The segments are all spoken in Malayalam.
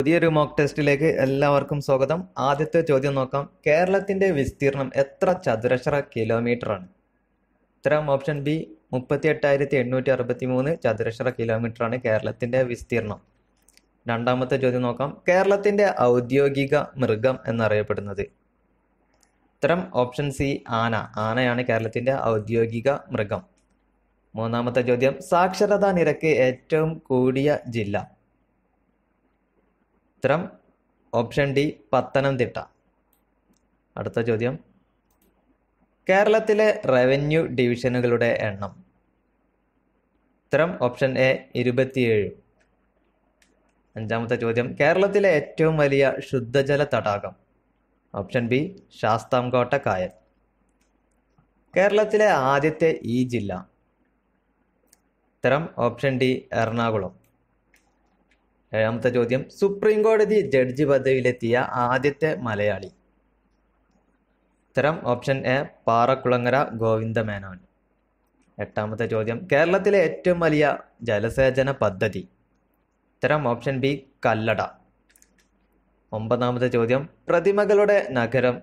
പുതിയൊരു മോക്ക് ടെസ്റ്റിലേക്ക് എല്ലാവർക്കും സ്വാഗതം ആദ്യത്തെ ചോദ്യം നോക്കാം കേരളത്തിന്റെ വിസ്തീർണം എത്ര ചതുരശ്ര കിലോമീറ്റർ ആണ് ഉത്തരം ഓപ്ഷൻ ബി മുപ്പത്തി എട്ടായിരത്തി എണ്ണൂറ്റി അറുപത്തി മൂന്ന് ചതുരശ്ര കിലോമീറ്റർ ആണ് കേരളത്തിന്റെ വിസ്തീർണം രണ്ടാമത്തെ ചോദ്യം നോക്കാം കേരളത്തിന്റെ ഔദ്യോഗിക മൃഗം എന്നറിയപ്പെടുന്നത് ഉത്തരം ഓപ്ഷൻ സി ആന ആനയാണ് കേരളത്തിന്റെ ഔദ്യോഗിക മൃഗം മൂന്നാമത്തെ ചോദ്യം സാക്ഷരതാ നിരക്ക് ഏറ്റവും കൂടിയ ജില്ല ഉത്തരം ഓപ്ഷൻ ഡി പത്തനംതിട്ട അടുത്ത ചോദ്യം കേരളത്തിലെ റവന്യൂ ഡിവിഷനുകളുടെ എണ്ണം ഉത്തരം ഓപ്ഷൻ എ ഇരുപത്തിയേഴ് അഞ്ചാമത്തെ ചോദ്യം കേരളത്തിലെ ഏറ്റവും വലിയ ശുദ്ധജല തടാകം ഓപ്ഷൻ ബി ശാസ്താംകോട്ട കായൽ കേരളത്തിലെ ആദ്യത്തെ ഈ ജില്ല ഉത്തരം ഓപ്ഷൻ ഡി എറണാകുളം ഏഴാമത്തെ ചോദ്യം സുപ്രീം കോടതി ജഡ്ജി പദവിയിലെത്തിയ ആദ്യത്തെ മലയാളി ഉത്തരം ഓപ്ഷൻ എ പാറക്കുളങ്ങര ഗോവിന്ദ മേനോൻ എട്ടാമത്തെ ചോദ്യം കേരളത്തിലെ ഏറ്റവും വലിയ ജലസേചന പദ്ധതി ഉത്തരം ഓപ്ഷൻ ബി കല്ലട ഒമ്പതാമത്തെ ചോദ്യം പ്രതിമകളുടെ നഗരം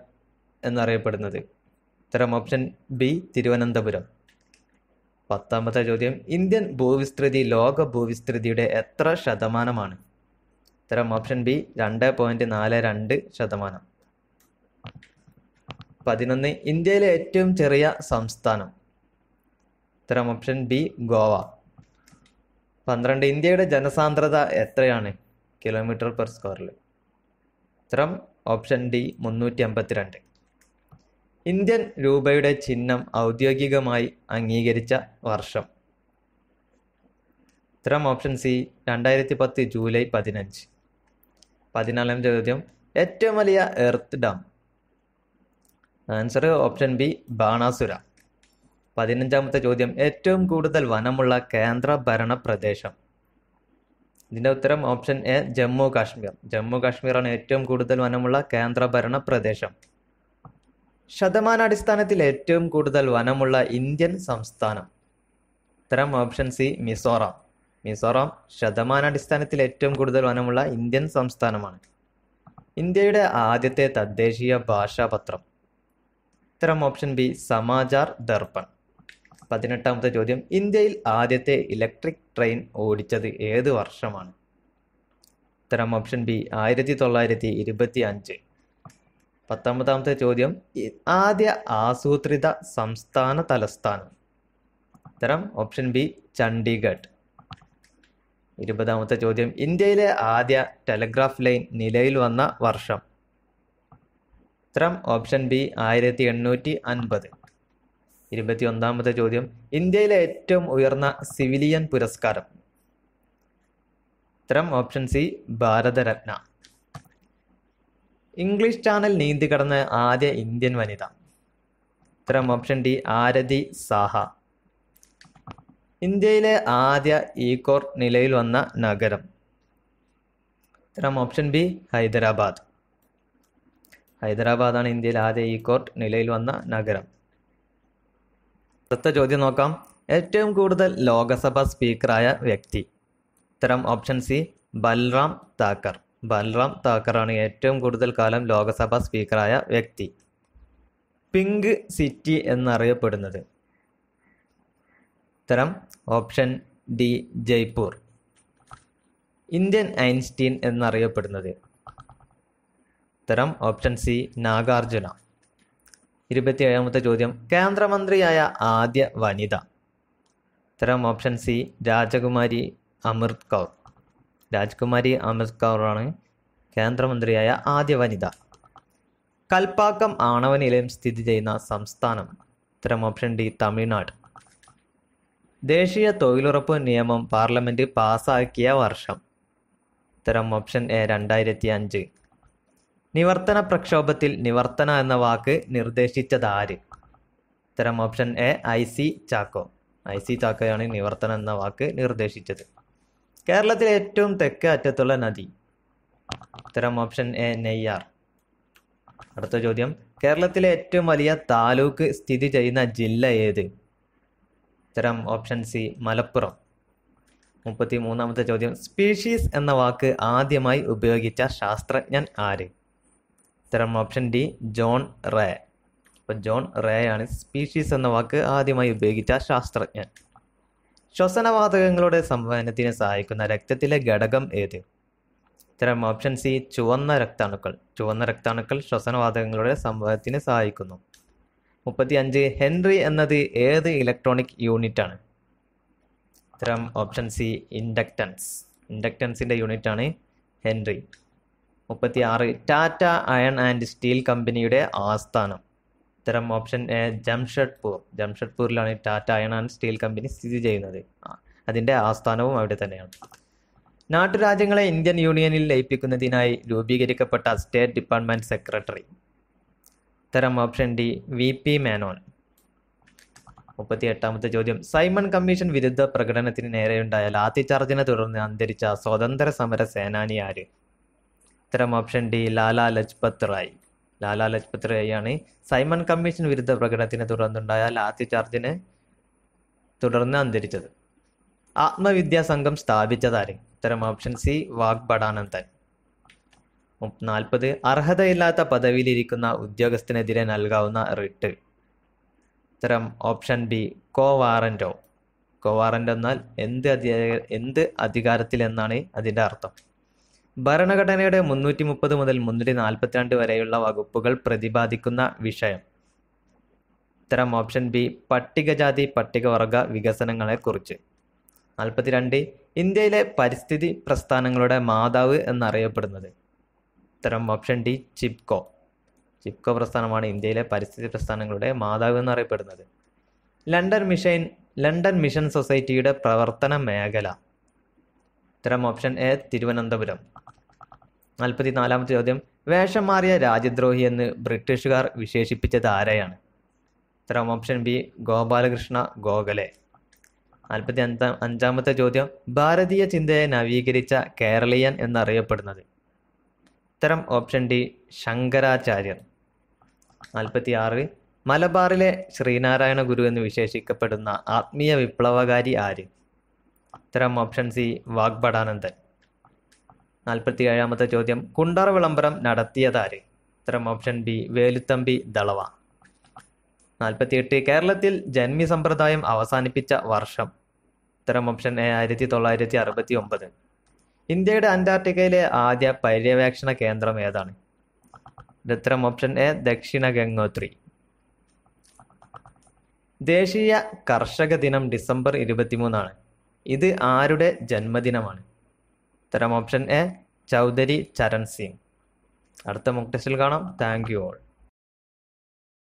എന്നറിയപ്പെടുന്നത് ഉത്തരം ഓപ്ഷൻ ബി തിരുവനന്തപുരം പത്താമത്തെ ചോദ്യം ഇന്ത്യൻ ഭൂവിസ്തൃതി ലോക ഭൂവിസ്തൃതിയുടെ എത്ര ശതമാനമാണ് ഉത്തരം ഓപ്ഷൻ ബി രണ്ട് പോയിന്റ് നാല് രണ്ട് ശതമാനം പതിനൊന്ന് ഇന്ത്യയിലെ ഏറ്റവും ചെറിയ സംസ്ഥാനം ഉത്തരം ഓപ്ഷൻ ബി ഗോവ പന്ത്രണ്ട് ഇന്ത്യയുടെ ജനസാന്ദ്രത എത്രയാണ് കിലോമീറ്റർ പെർ സ്ക്വയറിൽ ഉത്തരം ഓപ്ഷൻ ഡി മുന്നൂറ്റി അമ്പത്തിരണ്ട് ഇന്ത്യൻ രൂപയുടെ ചിഹ്നം ഔദ്യോഗികമായി അംഗീകരിച്ച വർഷം ഉത്തരം ഓപ്ഷൻ സി രണ്ടായിരത്തി പത്ത് ജൂലൈ പതിനഞ്ച് പതിനാലാം ചോദ്യം ഏറ്റവും വലിയ earth dam answer option B Banasura പതിനഞ്ചാമത്തെ ചോദ്യം ഏറ്റവും കൂടുതൽ വനമുള്ള കേന്ദ്ര ഭരണ പ്രദേശം ഇതിൻ്റെ ഉത്തരം ഓപ്ഷൻ എ ജമ്മു കാശ്മീർ ജമ്മു കാശ്മീറാണ് ഏറ്റവും കൂടുതൽ വനമുള്ള കേന്ദ്ര ഭരണ പ്രദേശം ശതമാനാടിസ്ഥാനത്തിൽ ഏറ്റവും കൂടുതൽ വനമുള്ള ഇന്ത്യൻ സംസ്ഥാനം ഉത്തരം ഓപ്ഷൻ സി മിസോറാം മിസോറാം ശതമാനാടിസ്ഥാനത്തിൽ ഏറ്റവും കൂടുതൽ വനമുള്ള ഇന്ത്യൻ സംസ്ഥാനമാണ് ഇന്ത്യയുടെ ആദ്യത്തെ തദ്ദേശീയ ഭാഷാപത്രം ഉത്തരം ഓപ്ഷൻ ബി സമാചാർ ദർപ്പൺ പതിനെട്ടാമത്തെ ചോദ്യം ഇന്ത്യയിൽ ആദ്യത്തെ ഇലക്ട്രിക് ട്രെയിൻ ഓടിച്ചത് ഏത് വർഷമാണ് ഉത്തരം ഓപ്ഷൻ ബി ആയിരത്തി തൊള്ളായിരത്തി ഇരുപത്തി അഞ്ച് പത്തൊമ്പതാമത്തെ ചോദ്യം ആദ്യ ആസൂത്രിത സംസ്ഥാന തലസ്ഥാനം ഉത്തരം ഓപ്ഷൻ ബി ചണ്ഡീഗഡ് ഇരുപതാമത്തെ ചോദ്യം ഇന്ത്യയിലെ ആദ്യ ടെലഗ്രാഫ് ലൈൻ നിലയിൽ വന്ന വർഷം ഉത്തരം ഓപ്ഷൻ ബി ആയിരത്തി എണ്ണൂറ്റി അൻപത് ഇരുപത്തി ഒന്നാമത്തെ ചോദ്യം ഇന്ത്യയിലെ ഏറ്റവും ഉയർന്ന സിവിലിയൻ പുരസ്കാരം ഉത്തരം option C Bharat Ratna English Channel നീന്തി കടന്ന് ആദ്യ ഇന്ത്യൻ വനിത ഉത്തരം ഓപ്ഷൻ ഡി ആരതി സാഹ ഇന്ത്യയിലെ ആദ്യ ഈക്കോർ e നിലയിൽ വന്ന നഗരം ഉത്തരം ഓപ്ഷൻ ബി ഹൈദരാബാദ് ഹൈദരാബാദാണ് ഇന്ത്യയിലെ ആദ്യ കോർട്ട് e നിലയിൽ വന്ന നഗരം അടുത്ത ചോദ്യം നോക്കാം ഏറ്റവും കൂടുതൽ ലോകസഭാ സ്പീക്കറായ വ്യക്തി ഉത്തരം ഓപ്ഷൻ സി ബൽറാം താക്കർ ബൽറാം താക്കറാണ് ഏറ്റവും കൂടുതൽ കാലം ലോകസഭാ സ്പീക്കറായ വ്യക്തി പിങ്ക് സിറ്റി എന്നറിയപ്പെടുന്നത് ഉത്തരം option D Jaipur Indian Einstein എന്നറിയപ്പെടുന്നത് ഉത്തരം ഓപ്ഷൻ സി നാഗാർജുന ഇരുപത്തിയേഴാമത്തെ ചോദ്യം കേന്ദ്രമന്ത്രിയായ ആദ്യ വനിത ഉത്തരം ഓപ്ഷൻ സി രാജകുമാരി അമൃത് കൗർ രാജ്കുമാരി കൗറാണ് കേന്ദ്രമന്ത്രിയായ ആദ്യ വനിത കൽപ്പാക്കം ആണവ നിലയം സ്ഥിതി ചെയ്യുന്ന സംസ്ഥാനം ഉത്തരം ഓപ്ഷൻ ഡി തമിഴ്നാട് ദേശീയ തൊഴിലുറപ്പ് നിയമം പാർലമെന്റ് പാസാക്കിയ വർഷം ഉത്തരം ഓപ്ഷൻ എ രണ്ടായിരത്തി അഞ്ച് നിവർത്തന പ്രക്ഷോഭത്തിൽ നിവർത്തന എന്ന വാക്ക് നിർദ്ദേശിച്ചത് ആര് ഉത്തരം option A I C Chacko I C ചാക്കോയാണ് നിവർത്തനം എന്ന വാക്ക് നിർദ്ദേശിച്ചത് കേരളത്തിലെ ഏറ്റവും തെക്കേ അറ്റത്തുള്ള നദി ഉത്തരം ഓപ്ഷൻ എ നെയ്യാർ അടുത്ത ചോദ്യം കേരളത്തിലെ ഏറ്റവും വലിയ താലൂക്ക് സ്ഥിതി ചെയ്യുന്ന ജില്ല ഏത് ഉത്തരം ഓപ്ഷൻ സി മലപ്പുറം മുപ്പത്തി മൂന്നാമത്തെ ചോദ്യം സ്പീഷീസ് എന്ന വാക്ക് ആദ്യമായി ഉപയോഗിച്ച ശാസ്ത്രജ്ഞൻ ആര് ഉത്തരം ഓപ്ഷൻ ഡി ജോൺ റേ അപ്പോൾ ജോൺ റേ ആണ് സ്പീഷീസ് എന്ന വാക്ക് ആദ്യമായി ഉപയോഗിച്ച ശാസ്ത്രജ്ഞൻ ശ്വസനവാതകങ്ങളുടെ സംവഹനത്തിന് സഹായിക്കുന്ന രക്തത്തിലെ ഘടകം ഏത് ഇത്തരം ഓപ്ഷൻ സി ചുവന്ന രക്താണുക്കൾ ചുവന്ന രക്താണുക്കൾ ശ്വസനവാതകങ്ങളുടെ സംവഹനത്തിന് സഹായിക്കുന്നു മുപ്പത്തി അഞ്ച് ഹെൻറി എന്നത് ഏത് ഇലക്ട്രോണിക് യൂണിറ്റ് ആണ് ഇത്തരം ഓപ്ഷൻ സി ഇൻഡക്റ്റൻസ് ഇൻഡക്റ്റൻസിൻ്റെ യൂണിറ്റ് ആണ് ഹെൻറി മുപ്പത്തി ആറ് ടാറ്റ അയൺ ആൻഡ് സ്റ്റീൽ കമ്പനിയുടെ ആസ്ഥാനം ഉത്തരം ഓപ്ഷൻ എ ജംഷഡ്പൂർ ജംഷഡ്പൂരിലാണ് Tata iron and steel company സ്ഥിതി ചെയ്യുന്നത് അതിൻ്റെ ആസ്ഥാനവും അവിടെ തന്നെയാണ് നാട്ടുരാജ്യങ്ങളെ ഇന്ത്യൻ യൂണിയനിൽ ലയിപ്പിക്കുന്നതിനായി രൂപീകരിക്കപ്പെട്ട സ്റ്റേറ്റ് ഡിപ്പാർട്ട്മെൻറ്റ് സെക്രട്ടറി ഉത്തരം option D V P Menon മുപ്പത്തി എട്ടാമത്തെ ചോദ്യം സൈമൺ കമ്മീഷൻ വിരുദ്ധ പ്രകടനത്തിന് നേരെയുണ്ടായ ലാത്തിചാർജിനെ തുടർന്ന് അന്തരിച്ച സ്വതന്ത്ര സമര സേനാനി ആര് ഉത്തരം ഓപ്ഷൻ ഡി ലാലാ ലജ്പത് റായ് ലാലാ ലജ്പത് റായിയാണ് സൈമൺ കമ്മീഷൻ വിരുദ്ധ പ്രകടനത്തിനെ തുടർന്നുണ്ടായ ലാത്തി ചാർജിനെ തുടർന്ന് അന്തരിച്ചത് ആത്മവിദ്യാ സംഘം സ്ഥാപിച്ചതാരും ഉത്തരം ഓപ്ഷൻ സി വാഗ് ബടാനന്ദൻ നാൽപ്പത് അർഹതയില്ലാത്ത പദവിയിലിരിക്കുന്ന ഉദ്യോഗസ്ഥനെതിരെ നൽകാവുന്ന റിട്ട് ഉത്തരം ഓപ്ഷൻ ബി കോവാറൻറ്റോ കോവാറൻ്റ് എന്നാൽ എന്ത് അധികാര എന്ത് അധികാരത്തിൽ എന്നാണ് അതിൻ്റെ അർത്ഥം ഭരണഘടനയുടെ മുന്നൂറ്റി മുപ്പത് മുതൽ മുന്നൂറ്റി നാൽപ്പത്തിരണ്ട് വരെയുള്ള വകുപ്പുകൾ പ്രതിപാദിക്കുന്ന വിഷയം ഉത്തരം ഓപ്ഷൻ ബി പട്ടികജാതി പട്ടികവർഗ വികസനങ്ങളെക്കുറിച്ച് നാൽപ്പത്തിരണ്ട് ഇന്ത്യയിലെ പരിസ്ഥിതി പ്രസ്ഥാനങ്ങളുടെ മാതാവ് എന്നറിയപ്പെടുന്നത് ഉത്തരം ഓപ്ഷൻ ഡി ചിപ്കോ ചിപ്കോ പ്രസ്ഥാനമാണ് ഇന്ത്യയിലെ പരിസ്ഥിതി പ്രസ്ഥാനങ്ങളുടെ മാതാവ് എന്നറിയപ്പെടുന്നത് ലണ്ടൻ മിഷൻ ലണ്ടൻ മിഷൻ സൊസൈറ്റിയുടെ പ്രവർത്തന മേഖല ഉത്തരം ഓപ്ഷൻ എ തിരുവനന്തപുരം നാൽപ്പത്തി നാലാമത്തെ ചോദ്യം വേഷം മാറിയ രാജ്യദ്രോഹി എന്ന് ബ്രിട്ടീഷുകാർ വിശേഷിപ്പിച്ചത് ആരെയാണ് ഉത്തരം ഓപ്ഷൻ ബി ഗോപാലകൃഷ്ണ ഗോഖലെ നാൽപ്പത്തി അഞ്ചാം അഞ്ചാമത്തെ ചോദ്യം ഭാരതീയ ചിന്തയെ നവീകരിച്ച കേരളീയൻ എന്നറിയപ്പെടുന്നത് ഉത്തരം ഓപ്ഷൻ ഡി ശങ്കരാചാര്യർ നാൽപ്പത്തി ആറ് മലബാറിലെ ശ്രീനാരായണ ഗുരു എന്ന് വിശേഷിക്കപ്പെടുന്ന ആത്മീയ വിപ്ലവകാരി ആര് ഉത്തരം ഓപ്ഷൻ സി വാഗ്ബടാനന്ദൻ നാൽപ്പത്തി ഏഴാമത്തെ ചോദ്യം കുണ്ടറ വിളംബരം നടത്തിയതാര് ഉത്തരം ഓപ്ഷൻ ബി വേലുത്തമ്പി ദളവ എട്ട് കേരളത്തിൽ ജന്മി സമ്പ്രദായം അവസാനിപ്പിച്ച വർഷം ഉത്തരം ഓപ്ഷൻ എ ആയിരത്തി തൊള്ളായിരത്തി അറുപത്തി ഒമ്പത് ഇന്ത്യയുടെ അന്റാർട്ടിക്കയിലെ ആദ്യ പര്യവേക്ഷണ കേന്ദ്രം ഏതാണ് ഉത്തരം ഓപ്ഷൻ എ ദക്ഷിണ ഗംഗോത്രി ദേശീയ കർഷക ദിനം ഡിസംബർ ഇരുപത്തിമൂന്നാണ് ഇത് ആരുടെ ജന്മദിനമാണ് ഉത്തരം ഓപ്ഷൻ എ ചൗധരി ചരൺ സിംഗ് അടുത്ത മോക്ക് ടെസ്റ്റിൽ കാണാം താങ്ക് യു ഓൾ